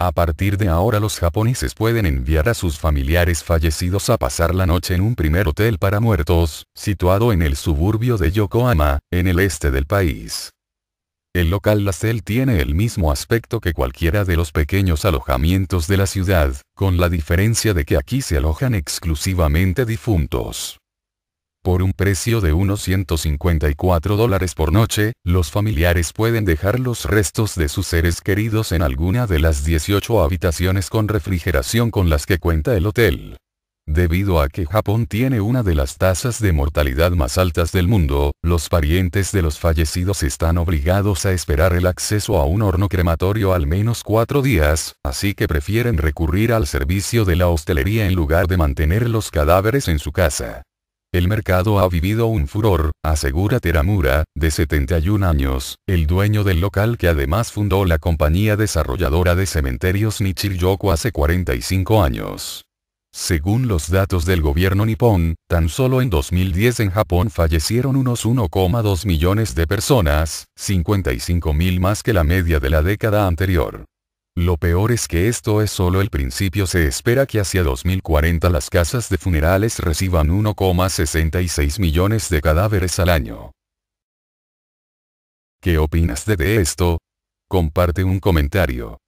A partir de ahora los japoneses pueden enviar a sus familiares fallecidos a pasar la noche en un primer hotel para muertos, situado en el suburbio de Yokohama, en el este del país. El local Lacel tiene el mismo aspecto que cualquiera de los pequeños alojamientos de la ciudad, con la diferencia de que aquí se alojan exclusivamente difuntos por un precio de unos 154 dólares por noche, los familiares pueden dejar los restos de sus seres queridos en alguna de las 18 habitaciones con refrigeración con las que cuenta el hotel. Debido a que Japón tiene una de las tasas de mortalidad más altas del mundo, los parientes de los fallecidos están obligados a esperar el acceso a un horno crematorio al menos cuatro días, así que prefieren recurrir al servicio de la hostelería en lugar de mantener los cadáveres en su casa. El mercado ha vivido un furor, asegura Teramura, de 71 años, el dueño del local que además fundó la compañía desarrolladora de cementerios Nichiryoku hace 45 años. Según los datos del gobierno nipón, tan solo en 2010 en Japón fallecieron unos 1,2 millones de personas, 55 mil más que la media de la década anterior. Lo peor es que esto es solo el principio. Se espera que hacia 2040 las casas de funerales reciban 1,66 millones de cadáveres al año. ¿Qué opinas de esto? Comparte un comentario.